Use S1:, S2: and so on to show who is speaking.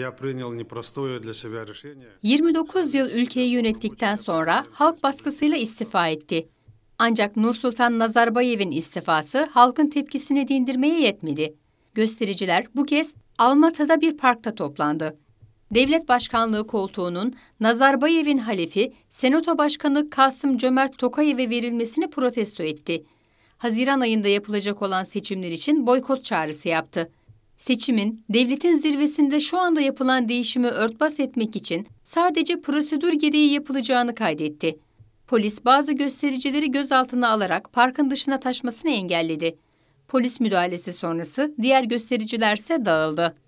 S1: 29
S2: yıl ülkeyi yönettikten sonra halk baskısıyla istifa etti. Ancak Nursultan Nazarbayev'in istifası halkın tepkisini dindirmeye yetmedi. Göstericiler bu kez Almata'da bir parkta toplandı. Devlet Başkanlığı koltuğunun Nazarbayev'in halifi Senato Başkanı Kasım Cömert Tokayev'e verilmesini protesto etti. Haziran ayında yapılacak olan seçimler için boykot çağrısı yaptı. Seçimin, devletin zirvesinde şu anda yapılan değişimi örtbas etmek için sadece prosedür gereği yapılacağını kaydetti. Polis bazı göstericileri gözaltına alarak parkın dışına taşmasını engelledi. Polis müdahalesi sonrası diğer göstericilerse dağıldı.